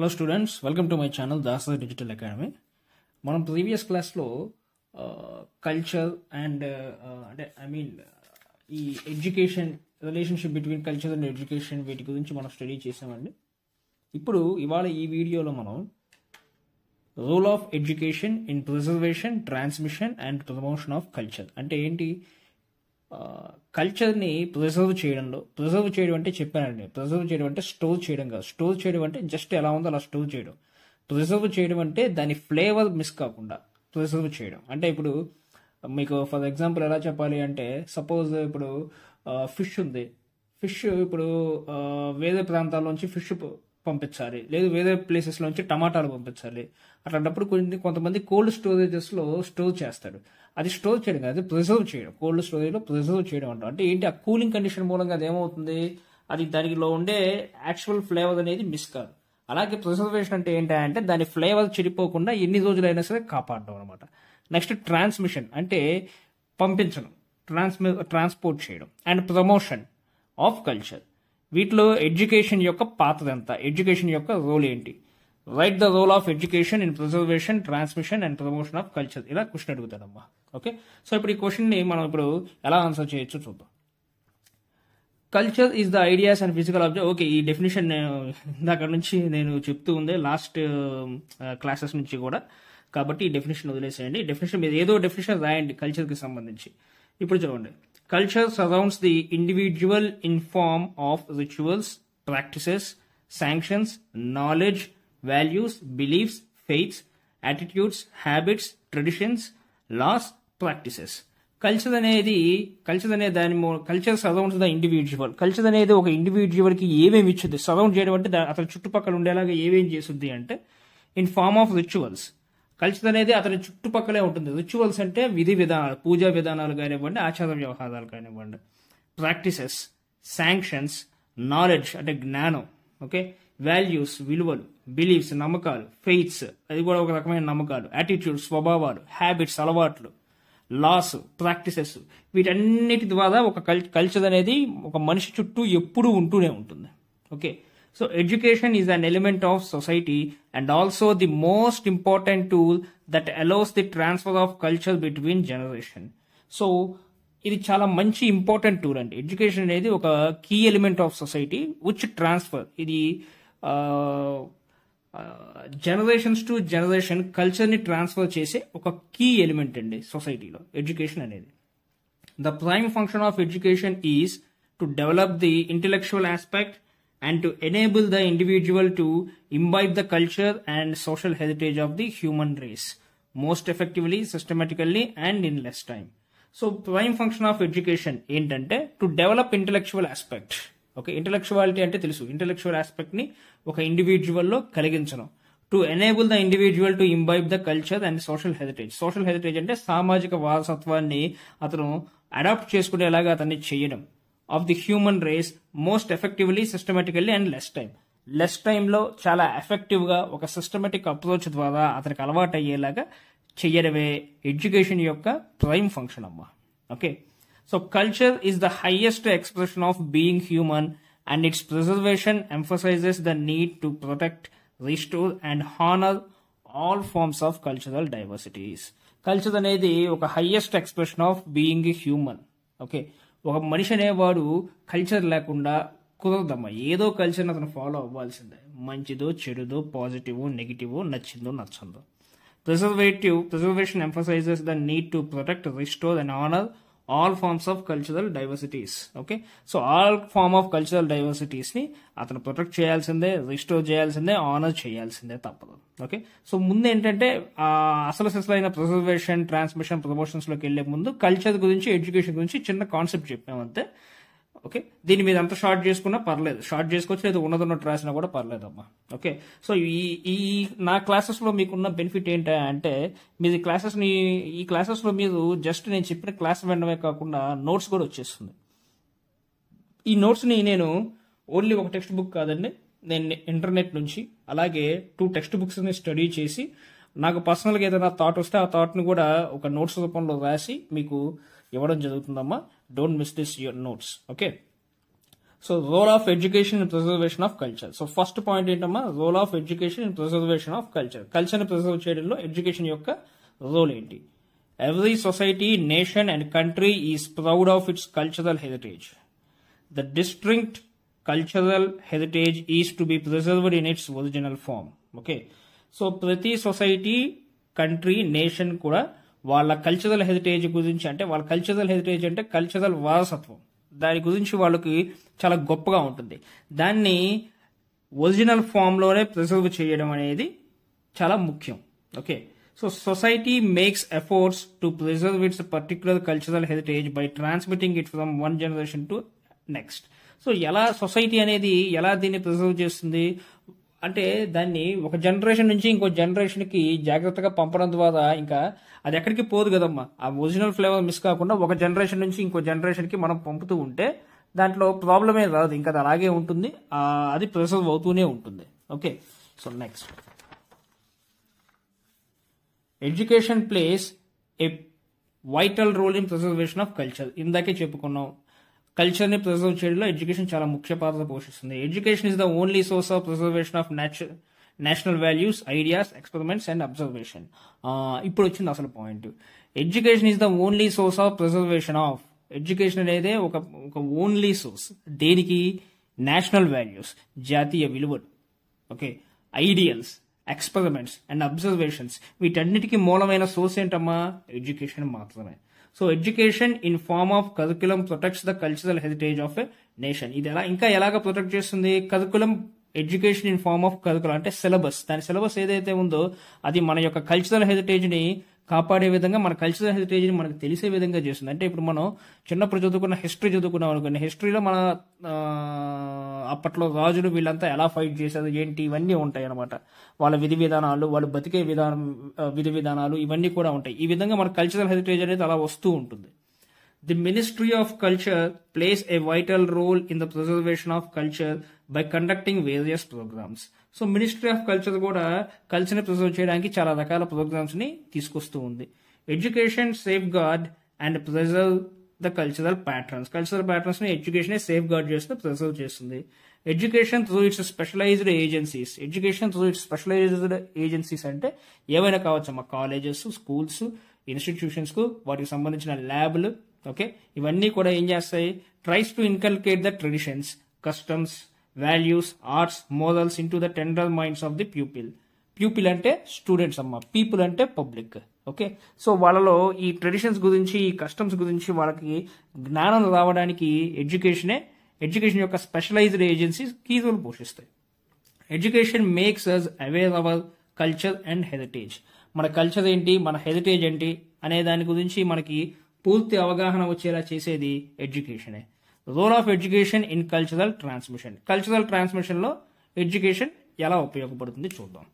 Hello students welcome to my channel Dasa digital academy మనం previous క్లాస్లో culture and అంటే I mean ఈ education relationship between culture and education వీటి గురించి మనం స్టడీ చేసామండి ఇప్పుడు ఇవాళ ఈ వీడియోలో మనం role of education in preservation transmission and promotion of culture అంటే ఏంటి కల్చర్ని ప్రిజర్వ్ చేయడంలో ప్రిజర్వ్ చేయడం అంటే చెప్పానండి ప్రిజర్వ్ చేయడం అంటే స్టోర్ చేయడం కాదు స్టోర్ చేయడం అంటే జస్ట్ ఎలా ఉందో అలా స్టోర్ చేయడం ప్రిజర్వ్ చేయడం అంటే దాని ఫ్లేవర్ మిస్ కాకుండా ప్రిజర్వ్ చేయడం అంటే ఇప్పుడు మీకు ఫర్ ఎగ్జాంపుల్ ఎలా చెప్పాలి అంటే సపోజ్ ఇప్పుడు ఫిష్ ఉంది ఫిష్ ఇప్పుడు వేరే ప్రాంతాల్లోంచి ఫిష్ పంపించాలి లేదు వేరే ప్లేసెస్లోంచి టమాటాలు పంపించాలి అట్లాంటప్పుడు కొన్ని కొంతమంది కోల్డ్ స్టోరేజెస్లో స్టోర్ చేస్తాడు అది స్టోర్ చేయడం కాదు ప్రిజర్వ్ చేయడం కోల్డ్ స్టోరేజ్లో ప్రిజర్వ్ చేయడం అంటాం అంటే ఏంటి ఆ కూలింగ్ కండిషన్ మూలంగా అది ఏమవుతుంది అది దానిలో ఉండే యాక్చువల్ ఫ్లేవర్ అనేది మిస్ కాదు అలాగే ప్రిజర్వేషన్ అంటే ఏంటంటే దాని ఫ్లేవర్ చెడిపోకుండా ఎన్ని రోజులైనా సరే కాపాడడం అనమాట నెక్స్ట్ ట్రాన్స్మిషన్ అంటే పంపించడం ట్రాన్స్మి ట్రాన్స్పోర్ట్ చేయడం అండ్ ప్రమోషన్ ఆఫ్ కల్చర్ వీటిలో ఎడ్యుకేషన్ యొక్క పాత్ర ఎంత ఎడ్యుకేషన్ యొక్క రోల్ ఏంటి right the role of education in preservation transmission and promotion of culture ఇలా క్వశ్చన్ అడుగుతాడమ్మా ఓకే సో ఇప్పుడు ఈ క్వశ్చన్ని మనం ఇప్పుడు ఎలా ఆన్సర్ చేయొచ్చు చూద్దాం culture is the ideas and physical object okay ఈ డెఫినేషన్ ఇందాక నుంచి నేను చెప్తూ ఉంది లాస్ట్ క్లాసెస్ నుంచి కూడా కాబట్టి ఈ డెఫినేషన్ వదిలేసేయండి డెఫినేషన్ మీద ఏదో డెఫినేషన్ రాయండి కల్చర్కి సంబంధించి ఇప్పుడు చూడండి culture surrounds the individual in form of rituals practices sanctions knowledge values beliefs faiths attitudes habits traditions laws practices culture అనేది కల్చర్ అనే దాని culture surrounds the individual culture అనేది ఒక ఇండివిజువల్కి ఏమేమి ఇచ్చింది సరౌండ్ చేయడం అంటే అతని చుట్టుపక్కల ఉండేలాగా ఏమేం చేస్తుంది అంటే in form of rituals culture అనేది అతని చుట్టుపక్కలే ఉంటుంది రిచువల్స్ అంటే విధి విధానాలు పూజా విధానాలు కానివ్వండి ఆచార వ్యవహారాలు కానివ్వండి ప్రాక్టీసెస్ శాంక్షన్స్ నాలెడ్జ్ అంటే జ్ఞానం ఓకే వాల్యూస్ విలువలు బిలీఫ్స్ నమ్మకాలు ఫెయిత్స్ అది కూడా ఒక రకమైన నమ్మకాలు యాటిట్యూడ్ స్వభావాలు హ్యాబిట్స్ అలవాట్లు లాస్ ప్రాక్టీసెస్ వీటన్నిటి ద్వారా ఒక కల్చర్ అనేది ఒక మనిషి చుట్టూ ఎప్పుడూ ఉంటూనే ఉంటుంది okay so education is an element of society and also the most important tool that allows the transfer of culture between generation so ఇది చాలా మంచి ఇంపార్టెంట్ టూల్ అండి ఎడ్యుకేషన్ అనేది ఒక key element of society which transfer ఇది uh, generations to generation కల్చర్ని transfer చేసే ఒక కీ ఎలిమెంట్ అండి సొసైటీలో ఎడ్యుకేషన్ అనేది the prime function of education is to develop the intellectual aspect and to enable the individual to imbibe the culture and social heritage of the human race most effectively systematically and in less time so prime function of education ఏంటంటే to develop intellectual aspect okay intellectuality అంటే తెలుసు intellectual ఆస్పెక్ట్ని ఒక ఇండివిజువల్లో కలిగించడం to enable the individual to imbibe the culture and social heritage social heritage అంటే సామాజిక వారసత్వాన్ని అతను అడాప్ట్ చేసుకునేలాగా అతన్ని చేయడం of the human race most effectively systematically and less time less టైంలో చాలా ఎఫెక్టివ్గా ఒక సిస్టమేటిక్ అప్రోచ్ ద్వారా అతనికి అలవాటు అయ్యేలాగా చేయడమే ఎడ్యుకేషన్ యొక్క ప్రైమ్ ఫంక్షన్ అమ్మా okay So culture is the highest expression of being human and its preservation emphasizes the need to protect, restore and honor all forms of cultural diversities. Culture అనేది ఒక highest expression of being human okay ఒక మనిషి అనేవాడు culture లేకుండా కుదరదమ్మా ఏదో కల్చర్ని అతను follow అవ్వాల్సిందే మంచిదో చెడుదో పాజిటివ్ నెగిటివ్ నచ్చిందో నచ్చందో preservative preservation emphasises the need to protect restore and honour all forms of cultural diversities okay so all form of cultural డైవర్సిటీస్ని అతను ప్రొటెక్ట్ చేయాల్సిందే రిస్టోర్ చేయాల్సిందే ఆనర్ చేయాల్సిందే తప్పదు ఓకే సో ముందు ఏంటంటే అసలు అసలైన ప్రిజర్వేషన్ ట్రాన్స్మిషన్ ప్రమోషన్స్లోకి వెళ్ళే ముందు కల్చర్ గురించి ఎడ్యుకేషన్ గురించి చిన్న కాన్సెప్ట్ చెప్పామంతే ఓకే దీని మీద అంత షార్ట్ చేసుకున్నా పర్లేదు షార్ట్ చేసుకోవచ్చు లేదా ఉన్నది ఉన్నట్టు రాసినా కూడా పర్లేదమ్మా ఓకే సో ఈ ఈ నా క్లాసెస్లో మీకున్న బెనిఫిట్ ఏంటి అంటే మీది క్లాసెస్ని ఈ క్లాసెస్లో మీరు జస్ట్ నేను చెప్పిన క్లాస్ వినడమే కాకుండా నోట్స్ కూడా వచ్చేస్తుంది ఈ నోట్స్ని నేను ఓన్లీ ఒక టెక్స్ట్ బుక్ కాదండి నేను ఇంటర్నెట్ నుంచి అలాగే టూ టెక్స్ట్ బుక్స్ని స్టడీ చేసి నాకు పర్సనల్గా ఏదైనా థాట్ వస్తే ఆ థాట్ని కూడా ఒక నోట్స్ రూపంలో రాసి మీకు ఇవ్వడం జరుగుతుందమ్మా don't miss this your notes. Okay. So role of education in preservation of culture. So first point ఏంటమ్మా role of education in preservation of culture కల్చర్ని ప్రిజర్వ్ చేయడంలో ఎడ్యుకేషన్ యొక్క రోల్ ఏంటి every society nation and country is proud of its cultural heritage the distinct cultural heritage is to be preserved in its original form okay so ప్రతి society country nation కూడా వాళ్ళ cultural heritage గురించి అంటే వాళ్ళ cultural heritage అంటే cultural వారసత్వం దాని గురించి వాళ్ళకి చాలా గొప్పగా ఉంటుంది దాన్ని ఒరిజినల్ ఫామ్లోనే ప్రిజర్వ్ చేయడం అనేది చాలా ముఖ్యం okay so society makes efforts to preserve its particular cultural heritage by transmitting it from one generation to next so ఎలా సొసైటీ అనేది ఎలా దీన్ని ప్రిజర్వ్ చేస్తుంది అంటే దాన్ని ఒక జనరేషన్ నుంచి ఇంకో జనరేషన్కి జాగ్రత్తగా పంపడం ద్వారా ఇంకా అది ఎక్కడికి పోదు కదమ్మా ఆ ఒరిజినల్ ఫ్లేవర్ మిస్ కాకుండా ఒక జనరేషన్ నుంచి ఇంకో జనరేషన్కి మనం పంపుతూ ఉంటే దాంట్లో ప్రాబ్లమే రాదు ఇంకా అది అలాగే ఉంటుంది అది ప్రిజర్వ్ అవుతూనే ఉంటుంది okay so next education plays a vital role in preservation of culture ఇందాకే చెప్పుకున్నాం కల్చర్ని ప్రిజర్వ్ చేయడంలో ఎడ్యుకేషన్ చాలా ముఖ్య పాత్ర పోషిస్తుంది education is the only source of preservation of nature national values ideas experiments and observation ఇప్పుడు వచ్చింది అసలు point education is the only source of preservation of education అనేది ఒక ఒక ఓన్లీ సోర్స్ దేనికి నేషనల్ వాల్యూస్ జాతీయ విలువలు okay ideals experiments and observations వీటన్నిటికీ మూలమైన సోర్స్ ఏంటమ్మా ఎడ్యుకేషన్ మాత్రమే so education in form of curriculum protects the cultural heritage of a nation ఇది ఎలా ఇంకా ఎలాగ ప్రొటెక్ట్ చేస్తుంది curriculum education in form of curriculum అంటే సిలబస్ దాని సిలబస్ ఏదైతే ఉందో అది మన యొక్క కల్చరల్ హెరిటేజ్ని కాపాడే విధంగా మన కల్చరల్ హెరిటేజ్ని మనకు తెలిసే విధంగా చేస్తుంది అంటే ఇప్పుడు మనం చిన్నప్పుడు చదువుకున్న హిస్టరీ చదువుకున్నాం అనుకున్న హిస్టరీలో మన అప్పట్లో రాజులు వీళ్ళంతా ఎలా ఫైట్ చేశారు ఏంటి ఇవన్నీ ఉంటాయి అనమాట వాళ్ళ విధి విధానాలు వాళ్ళు బతికే విధానం విధి విధానాలు ఇవన్నీ కూడా ఉంటాయి ఈ విధంగా మన కల్చరల్ హెరిటేజ్ అనేది అలా వస్తూ ఉంటుంది the ministry of culture plays a vital role in the preservation of culture by conducting various programmes so ministry of culture కూడా కల్చర్ని ప్రిజర్వ్ చేయడానికి చాలా రకాల ప్రోగ్రామ్స్ని తీసుకొస్తూ ఉంది education safeguard and preserve the cultural patterns cultural ప్యాటర్న్స్ని ఎడ్యుకేషనే సేఫ్ గార్డ్ చేస్తూ ప్రిజర్వ్ చేస్తుంది education through its specialised agencies education through its specialised agencies అంటే ఏవైనా కావచ్చు మా కాలేజెస్ స్కూల్స్ ఇన్స్టిట్యూషన్స్కు వాటికి సంబంధించిన ల్యాబ్లు ఓకే ఇవన్నీ కూడా ఏం చేస్తాయి tries to inculcate the traditions customs values arts morals into the tender minds of the pupil pupil అంటే స్టూడెంట్స్ అమ్మ పీపుల్ అంటే పబ్లిక్ ఓకే సో వాళ్ళలో ఈ ట్రెడిషన్స్ గురించి ఈ కస్టమ్స్ గురించి వాళ్ళకి జ్ఞానం రావడానికి ఎడ్యుకేషనే ఎడ్యుకేషన్ యొక్క స్పెషలైజ్డ్ ఏజెన్సీస్ కీ రోల్ పోషిస్తాయి education makes us aware our culture and heritage మన కల్చర్ ఏంటి మన హెరిటేజ్ ఏంటి అనే దాని గురించి మనకి పూర్తి అవగాహన వచ్చేలా చేసేది ఎడ్యుకేషనే role of education in cultural transmission cultural ట్రాన్స్మిషన్లో ఎడ్యుకేషన్ ఎలా ఉపయోగపడుతుంది చూద్దాం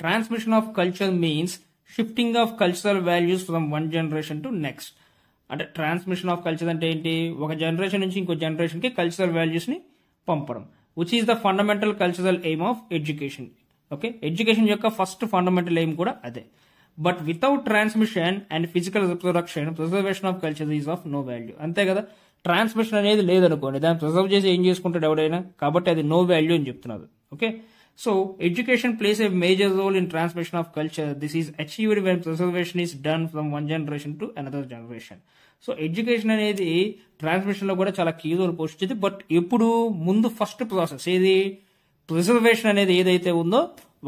transmission of culture means shifting of cultural values from one generation to next అంటే ట్రాన్స్మిషన్ ఆఫ్ కల్చర్ అంటే ఏంటి ఒక జనరేషన్ నుంచి ఇంకో జనరేషన్కి కల్చరల్ వాల్యూస్ని పంపడం which is the fundamental cultural aim of education okay education యొక్క ఫస్ట్ ఫండమెంటల్ ఎయిమ్ కూడా అదే but without transmission and physical production preservation of culture is of no value అంతే కదా ట్రాన్స్మిషన్ అనేది లేదనుకోండి దాన్ని ప్రిజర్వ్ చేసి ఏం చేసుకుంటాడు ఎవడైనా కాబట్టి అది నో వాల్యూ అని చెప్తున్నారు okay so education plays a major role in transmission of culture this is achieved when preservation is done from one generation to another generation so education అనేది ట్రాన్స్మిషన్లో కూడా చాలా కీ రోల్ పోషించింది బట్ ఎప్పుడు ముందు first process ఏది preservation అనేది ఏదైతే ఉందో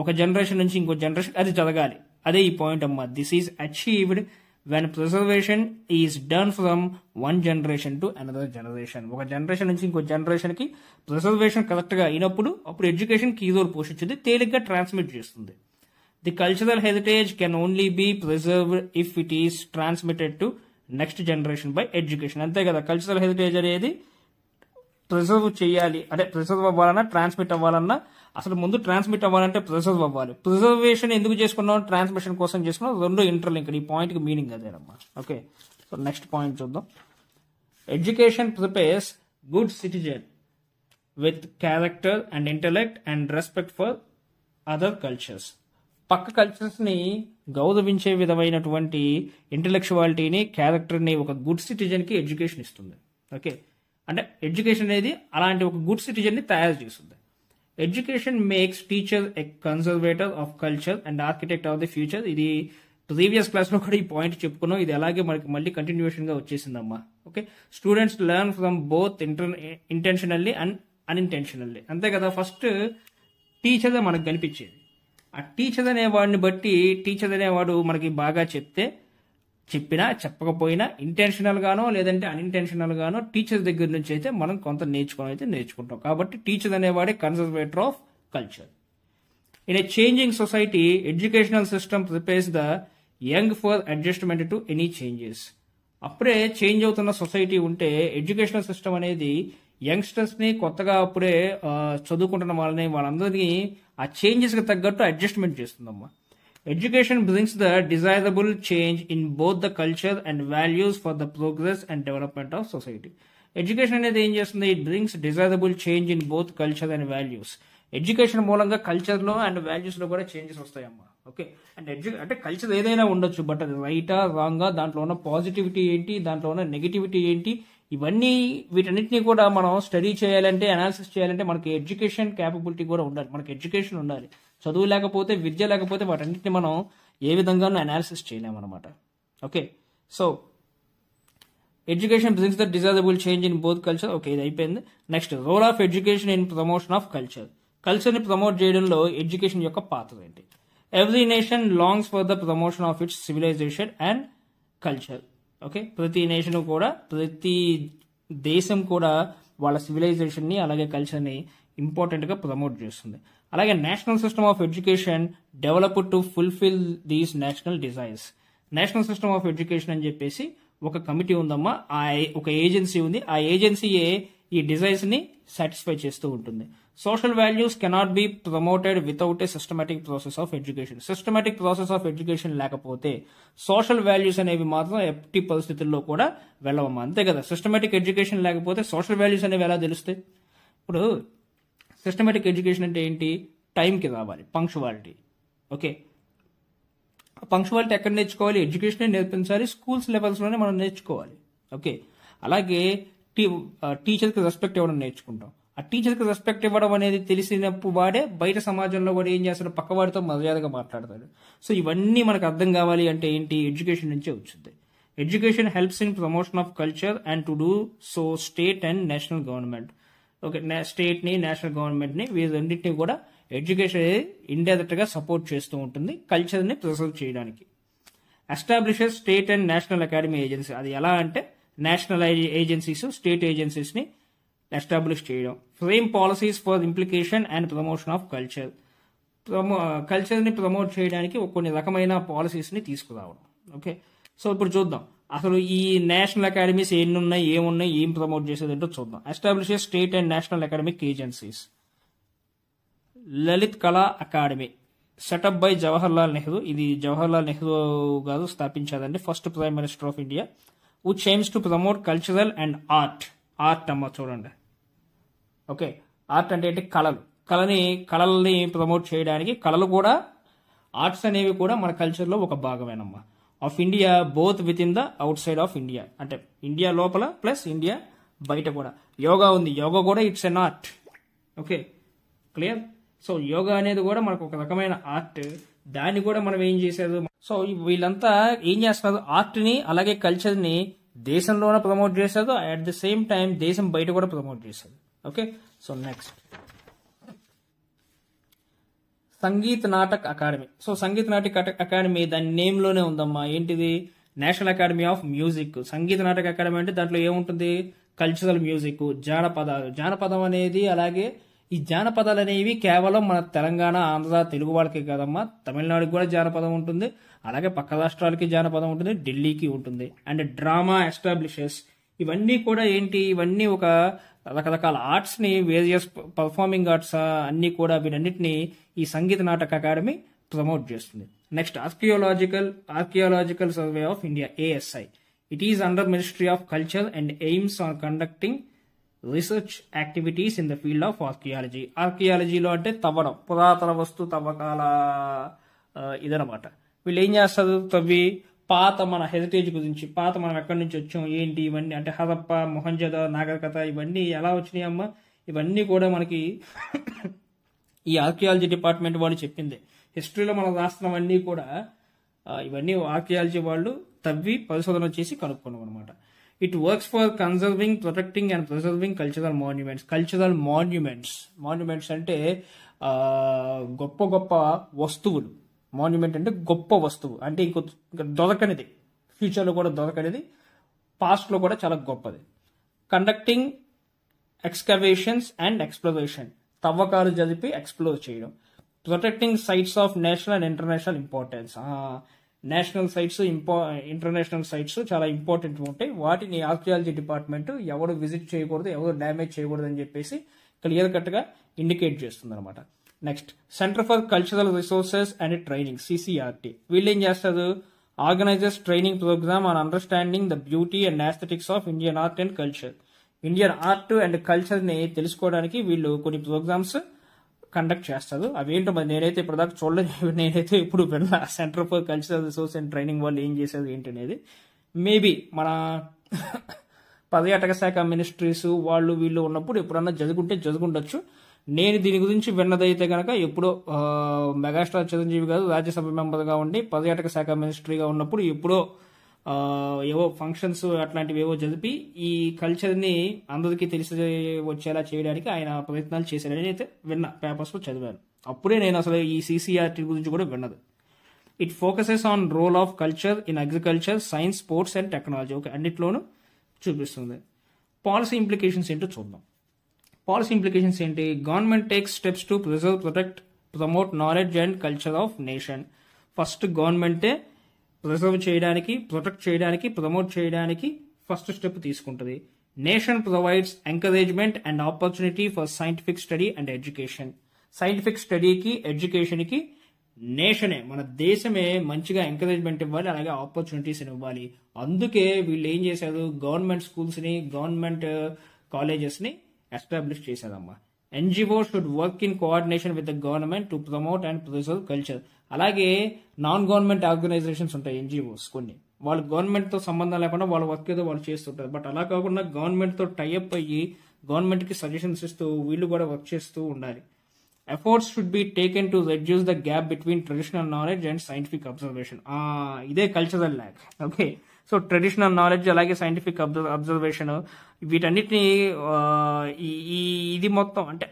ఒక జనరేషన్ నుంచి ఇంకో జనరేషన్ అది జరగాలి అదే ఈ పాయింట్ అమ్మా this is achieved when preservation is done from one generation to another generation ఒక జనరేషన్ నుంచి ఇంకో జనరేషన్కి ప్రిజర్వేషన్ కరెక్ట్గా అయినప్పుడు అప్పుడు ఎడ్యుకేషన్ కీదోర్ పోషించింది తేలిగ్గా ట్రాన్స్మిట్ చేస్తుంది the cultural heritage can only be preserved if it is transmitted to next generation by education అంతే కదా కల్చరల్ హెరిటేజ్ అనేది ప్రిజర్వ్ చేయాలి అంటే ప్రిజర్వ్ అవ్వాలన్నా ట్రాన్స్మిట్ అవ్వాలన్నా అసలు ముందు ట్రాన్స్మిట్ అవ్వాలంటే ప్రిజర్వ్ అవ్వాలి ప్రిజర్వేషన్ ఎందుకు చేసుకున్నాం ట్రాన్స్మిషన్ కోసం చేసుకున్నాం రెండు ఇంటర్లింక్డ్ ఈ పాయింట్కి మీనింగ్ అదేనమ్మా ఓకే సో నెక్స్ట్ పాయింట్ చూద్దాం education prepares good citizen with character and intellect and respect for other cultures పక్క కల్చర్స్ని గౌరవించే విధమైనటువంటి ఇంటలెక్చువాలిటీని క్యారెక్టర్ని ఒక గుడ్ సిటిజన్కి ఎడ్యుకేషన్ ఇస్తుంది ఓకే అంటే ఎడ్యుకేషన్ అనేది అలాంటి ఒక గుడ్ సిటిజన్ని తయారు చేస్తుంది education makes teacher a conservator of culture and architect of the future ఇది ప్రీవియస్ క్లాస్లో కూడా ఈ పాయింట్ చెప్పుకున్నాం ఇది అలాగే మనకి మళ్ళీ కంటిన్యూషన్గా వచ్చేసిందమ్మా okay students learn from both inter intentionally and unintentionally అంతే కదా ఫస్ట్ టీచర్ మనకు కనిపించేది ఆ టీచర్ అనేవాడిని బట్టి టీచర్ అనేవాడు మనకి బాగా చెప్తే చెప్పినా చెప్పకపోయినా ఇంటెన్షనల్ గానో లేదంటే అన్ఇంటెన్షనల్ గానో టీచర్ దగ్గర నుంచి అయితే మనం కొంత నేర్చుకుని అయితే నేర్చుకుంటాం కాబట్టి టీచర్ అనేవాడే conservator of culture in a changing society educational system prepares the young for adjustment to any changes అప్పుడే చేంజ్ అవుతున్న సొసైటీ ఉంటే ఎడ్యుకేషనల్ సిస్టమ్ అనేది యంగ్స్టర్స్ ని కొత్తగా అప్పుడే చదువుకుంటున్న వాళ్ళని వాళ్ళందరినీ ఆ చేంజెస్ కి తగ్గట్టు అడ్జస్ట్మెంట్ చేస్తుందమ్మా education brings the desirable change in both the culture and values for the progress and development of society education అనేది ఏం చేస్తుంది it brings desirable change in both culture and values education మూలంగా కల్చర్లో and వాల్యూస్లో కూడా changes వస్తాయమ్మా okay and ఎడ్యు అంటే కల్చర్ ఏదైనా ఉండొచ్చు బట్ అది రైటా రాంగా దాంట్లో ఉన్న పాజిటివిటీ ఏంటి దాంట్లో ఉన్న నెగిటివిటీ ఏంటి ఇవన్నీ వీటన్నిటిని కూడా మనం స్టడీ చేయాలంటే అనాలిసిస్ చేయాలంటే మనకి ఎడ్యుకేషన్ క్యాపబిలిటీ కూడా ఉండాలి మనకి ఎడ్యుకేషన్ ఉండాలి చదువు లేకపోతే విద్య లేకపోతే వాటన్నిటిని మనం ఏ విధంగానూ అనాలిసిస్ చేయలేమన్నమాట okay so education brings the desirable change in both culture okay ఇది అయిపోయింది next role of education in promotion of culture కల్చర్ని ప్రమోట్ చేయడంలో ఎడ్యుకేషన్ యొక్క పాత్ర ఏంటి every nation longs for the promotion of its civilisation and culture okay ప్రతి nation కూడా ప్రతి దేశం కూడా వాళ్ళ సివిలైజేషన్ని అలాగే కల్చర్ని ఇంపార్టెంట్గా ప్రమోట్ చేస్తుంది అలాగే national system of education develop to fulfil these national desires national system of education అని చెప్పేసి ఒక కమిటీ ఉందమ్మా ఆ ఒక ఏజెన్సీ ఉంది ఆ ఏజెన్సీయే ఈ డిజైన్స్ ని సాటిస్ఫై చేస్తూ ఉంటుంది social values cannot be promoted without a systematic process of education systematic process of education లేకపోతే సోషల్ వాల్యూస్ అనేవి మాత్రం ఎట్టి పరిస్థితుల్లో కూడా వెళ్ళవమ్మా అంతే కదా సిస్టమేటిక్ ఎడ్యుకేషన్ లేకపోతే సోషల్ వాల్యూస్ అనేవి ఎలా తెలుస్తాయి ఇప్పుడు సిస్టమేటిక్ ఎడ్యుకేషన్ అంటే ఏంటి టైంకి రావాలి పంక్చువాలిటీ ఓకే పంక్చువాలిటీ ఎక్కడ నేర్చుకోవాలి ఎడ్యుకేషనే నేర్పించాలి స్కూల్స్ లెవెల్స్లోనే మనం నేర్చుకోవాలి ఓకే అలాగే టీ టీచర్కి రెస్పెక్ట్ ఇవ్వడం నేర్చుకుంటాం ఆ టీచర్కి రెస్పెక్ట్ ఇవ్వడం అనేది తెలిసినప్పుడు వాడే బయట సమాజంలో వాడు ఏం చేస్తాడు పక్కవాడితో మర్యాదగా మాట్లాడతాడు సో ఇవన్నీ మనకు అర్థం కావాలి అంటే ఏంటి ఎడ్యుకేషన్ నుంచే వచ్చింది education helps in promotion of culture and to do so state and national government okay స్టేట్ని నేషనల్ గవర్నమెంట్ని రెండింటిని కూడా ఎడ్యుకేషన్ అనేది గా సపోర్ట్ చేస్తూ ఉంటుంది కల్చర్ని ప్రిజర్వ్ చేయడానికి establishes state and national academy agency అది ఎలా అంటే నేషనల్ ఏజెన్సీస్ స్టేట్ ఏజెన్సీస్ని ఎస్టాబ్లిష్ చేయడం frame policies for implication and promotion of culture ప్రమో కల్చర్ని ప్రమోట్ చేయడానికి కొన్ని రకమైన పాలసీస్ని తీసుకురావడం ఓకే సో ఇప్పుడు చూద్దాం అసలు ఈ నేషనల్ అకాడమీస్ ఎన్ని ఉన్నాయి ఏమున్నాయి ఏం ప్రమోట్ చేసేదంటో చూద్దాం establish state and national academic agencies Lalit Kala academy set up by Jawaharlal Nehru ఇది జవహర్లాల్ నెహ్రూ గారు స్థాపించారండి first prime minister of India which aims to promote cultural and art art అమ్మ చూడండి ఓకే ఆర్ట్ అంటే ఏంటి కళలు కళని కళల్ని ప్రమోట్ చేయడానికి కళలు కూడా ఆర్ట్స్ అనేవి కూడా మన కల్చర్లో ఒక భాగమేనమ్మా of India both with in the outside of India అంటే ఇండియా లోపల ప్లస్ ఇండియా బయట కూడా యోగా ఉంది యోగా కూడా it's an art okay clear so yoga అనేది కూడా మనకు ఒక రకమైన ఆర్ట్ దాన్ని కూడా మనం ఏం చేసేది సో వీళ్ళంతా ఏం చేస్తున్నారు ఆర్ట్ని అలాగే కల్చర్ని దేశంలోనే ప్రమోట్ చేశారు అట్ ద సేమ్ టైం దేశం బయట కూడా ప్రమోట్ చేశారు okay so next Sangeet Natak academy so Sangeet Natak academy దాని నేమ్లోనే ఉందమ్మా ఏంటిది national academy of music Sangeet Natak academy అంటే దాంట్లో ఏముంటుంది కల్చరల్ మ్యూజిక్ జానపదాలు జానపదం అనేది అలాగే ఈ జానపదాలు అనేవి కేవలం మన తెలంగాణ ఆంధ్ర తెలుగు వాళ్ళకే కాదమ్మా తమిళనాడుకి కూడా జానపదం ఉంటుంది అలాగే పక్క రాష్ట్రాలకి జానపదం ఉంటుంది ఢిల్లీకి ఉంటుంది అండ్ డ్రామా ఎస్టాబ్లిషెస్ ఇవన్నీ కూడా ఏంటి ఇవన్నీ ఒక రకరకాల ఆర్ట్స్ని వేరియస్ పర్ఫార్మింగ్ ఆర్ట్స్ అన్నీ కూడా వీటన్నిటిని ఈ సంగీత నాటక అకాడమీ ప్రమోట్ చేస్తుంది next archaeological archaeological survey of India ASI it is under ministry of culture and aims on conducting research activities in the field of archaeology ఆర్కియాలజీలో అంటే తవ్వడం పురాతన వస్తు తవ్వకాల ఇదనమాట వీళ్ళు ఏం చేస్తారు తవ్వి పాత మన హెరిటేజ్ గురించి పాత మనం ఎక్కడి నుంచి వచ్చాం ఏంటి ఇవన్నీ అంటే హరప్ప మొహంజద నాగరికత ఇవన్నీ ఎలా వచ్చినాయి అమ్మ ఇవన్నీ కూడా మనకి ఈ ఆర్కియాలజీ డిపార్ట్మెంట్ వాళ్ళు చెప్పింది హిస్టరీలో మనం రాస్తున్నవన్నీ కూడా ఇవన్నీ ఆర్కియాలజీ వాళ్ళు తవ్వి పరిశోధన చేసి కనుక్కున్నాం అనమాట it works for conserving protecting and preserving cultural monuments cultural monuments monuments అంటే గొప్ప గొప్ప వస్తువులు మాన్యుమెంట్ అంటే గొప్ప వస్తువు అంటే ఇంకో దొరకనిది ఫ్యూచర్లో కూడా దొరకనిది పాస్ట్లో కూడా చాలా గొప్పది కండక్టింగ్ ఎక్స్కవేషన్స్ అండ్ ఎక్స్ప్లోరేషన్ తవ్వకాలు జరిపి ఎక్స్ప్లోర్ చేయడం protecting sites of national and international importance national sites ఇంపార్ ఇంటర్నేషనల్ సైట్స్ చాలా ఇంపార్టెంట్ ఉంటాయి వాటిని ఆర్కియాలజీ డిపార్ట్మెంట్ ఎవరు విజిట్ చేయకూడదు ఎవరు డ్యామేజ్ చేయకూడదు అని చెప్పేసి క్లియర్ కట్గా ఇండికేట్ చేస్తుంది అనమాట next centre for cultural resources and training CCRT వీళ్ళు ఏం చేస్తారు organisers training programme on understanding the beauty and aesthetics of Indian art and culture Indian art and కల్చర్ని తెలుసుకోవడానికి వీళ్ళు కొన్ని ప్రోగ్రామ్స్ కండక్ట్ చేస్తారు అవేంటో మరి నేనైతే ఇప్పటిదాకా చూడలేదు నేనైతే ఇప్పుడు వెళ్ళా centre for cultural resource and training వాళ్ళు ఏం చేసేది ఏంటనేది మేబీ మన పర్యాటక శాఖ మినిస్ట్రీస్ వాళ్ళు వీళ్ళు ఉన్నప్పుడు ఎప్పుడన్నా జరుగుంటే జరుగుండొచ్చు నేను దీని గురించి విన్నదైతే కనుక ఎప్పుడో మెగాస్టార్ చిరంజీవి గారు రాజ్యసభ మెంబర్గా ఉండి పర్యాటక శాఖ మినిస్ట్రీగా ఉన్నప్పుడు ఎప్పుడో ఏవో ఫంక్షన్స్ అట్లాంటివి ఏవో జరిపి ఈ కల్చర్ని అందరికీ తెలిసి వచ్చేలా చేయడానికి ఆయన ప్రయత్నాలు చేశారని అయితే విన్నా పేపర్స్లో చదివాను అప్పుడే నేను అసలు ఈ సీసీఆర్టీ గురించి కూడా విన్నది it focuses on role of culture in agriculture science sports and technology okay అన్నిట్లోనూ చూపిస్తుంది పాలసీ ఇంప్లికేషన్స్ ఏంటో చూద్దాం పాలసీ ఇంప్లికేషన్స్ ఏంటి government takes steps to preserve protect promote knowledge and culture of nation first గవర్నమెంటే preserve చేయడానికి protect చేయడానికి promote చేయడానికి first step తీసుకుంటుంది nation provides encouragement and opportunity for scientific study and education సైంటిఫిక్ స్టడీకి ఎడ్యుకేషన్కి నేషనే మన దేశమే మంచిగా ఎంకరేజ్మెంట్ ఇవ్వాలి అలాగే ఆపర్చునిటీస్ ఇవ్వాలి అందుకే వీళ్ళు ఏం చేశారు గవర్నమెంట్ స్కూల్స్ని గవర్నమెంట్ కాలేజెస్ని ఎస్టాబ్లిష్ చేశారమ్మా NGO should work in coordination with the government to promote and preserve culture అలాగే నాన్ గవర్నమెంట్ ఆర్గనైజేషన్స్ ఉంటాయి ఎన్జిఓస్ కొన్ని వాళ్ళు గవర్నమెంట్తో సంబంధం లేకుండా వాళ్ళ వర్క్ ఏదో వాళ్ళు చేస్తుంటారు బట్ అలా కాకుండా గవర్నమెంట్తో టైఅప్ అయ్యి గవర్నమెంట్కి సజెషన్స్ ఇస్తూ వీళ్ళు కూడా వర్క్ చేస్తూ ఉండాలి efforts should be taken to reduce the gap between traditional knowledge and scientific observation ఇదే cultural lack okay so traditional knowledge అలాగే సైంటిఫిక్ అబ్జర్వేషన్ వీటన్నిటిని ఈ ఇది మొత్తం అంటే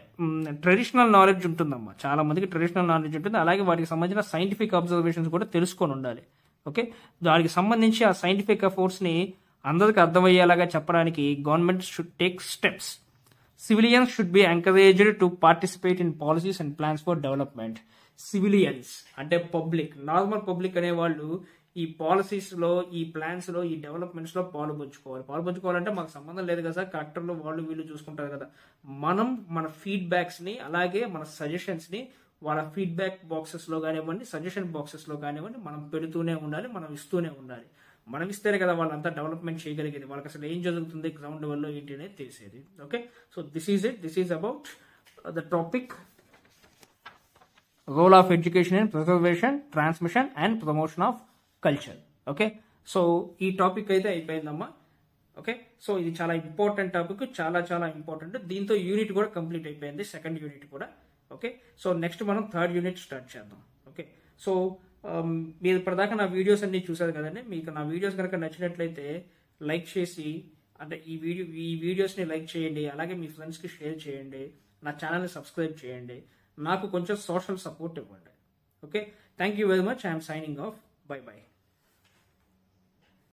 ట్రెడిషనల్ నాలెడ్జ్ ఉంటుందమ్మా చాలా మందికి ట్రెడిషనల్ నాలెడ్జ్ ఉంటుంది అలాగే వాటికి సంబంధించిన సైంటిఫిక్ అబ్జర్వేషన్స్ కూడా తెలుసుకొని ఉండాలి ఓకే దానికి సంబంధించి ఆ సైంటిఫిక్ ని అందరికి అర్థమయ్యేలాగా చెప్పడానికి government should take steps civilians should be encouraged to participate in policies and plans for development civilians అంటే పబ్లిక్ నార్మల్ పబ్లిక్ అనే వాళ్ళు ఈ పాలసీస్లో ఈ ప్లాన్స్లో ఈ డెవలప్మెంట్స్లో పాలు పంచుకోవాలి పాలు పంచుకోవాలంటే మాకు సంబంధం లేదు కదా సార్ కలెక్టర్లు వాళ్ళు వీళ్ళు చూసుకుంటారు కదా మనం మన ఫీడ్బ్యాక్స్ని అలాగే మన సజెషన్స్ని వాళ్ళ ఫీడ్బ్యాక్ బాక్సెస్లో కానివ్వండి సజెషన్ బాక్సెస్లో కానివ్వండి మనం పెడుతూనే ఉండాలి మనం ఇస్తూనే ఉండాలి మనం ఇస్తేనే కదా వాళ్ళంతా డెవలప్మెంట్ చేయగలిగేది వాళ్ళకి అసలు ఏం జరుగుతుంది గ్రౌండ్ లెవెల్లో ఏంటి అనేది తెలిసేది okay so this is it this is about the topic role of education and preservation transmission and promotion of culture okay so ఈ టాపిక్ అయితే అయిపోయిందమ్మా ఓకే సో ఇది చాలా ఇంపార్టెంట్ టాపిక్ చాలా చాలా ఇంపార్టెంట్ దీంతో యూనిట్ కూడా కంప్లీట్ అయిపోయింది సెకండ్ యూనిట్ కూడా ఓకే సో నెక్స్ట్ మనం థర్డ్ యూనిట్ స్టార్ట్ చేద్దాం ఓకే సో um, మీరు ప్రధాన నా వీడియోస్ అన్ని చూసారు కదండి మీకు నా వీడియోస్ కనుక నచ్చినట్లయితే లైక్ చేసి అంటే ఈ వీడియో ఈ వీడియోస్ని లైక్ చేయండి అలాగే మీ ఫ్రెండ్స్కి షేర్ చేయండి నా ఛానల్ని సబ్స్క్రైబ్ చేయండి నాకు కొంచెం సోషల్ సపోర్ట్ ఇవ్వండి okay thank you very much I'm signing off bye by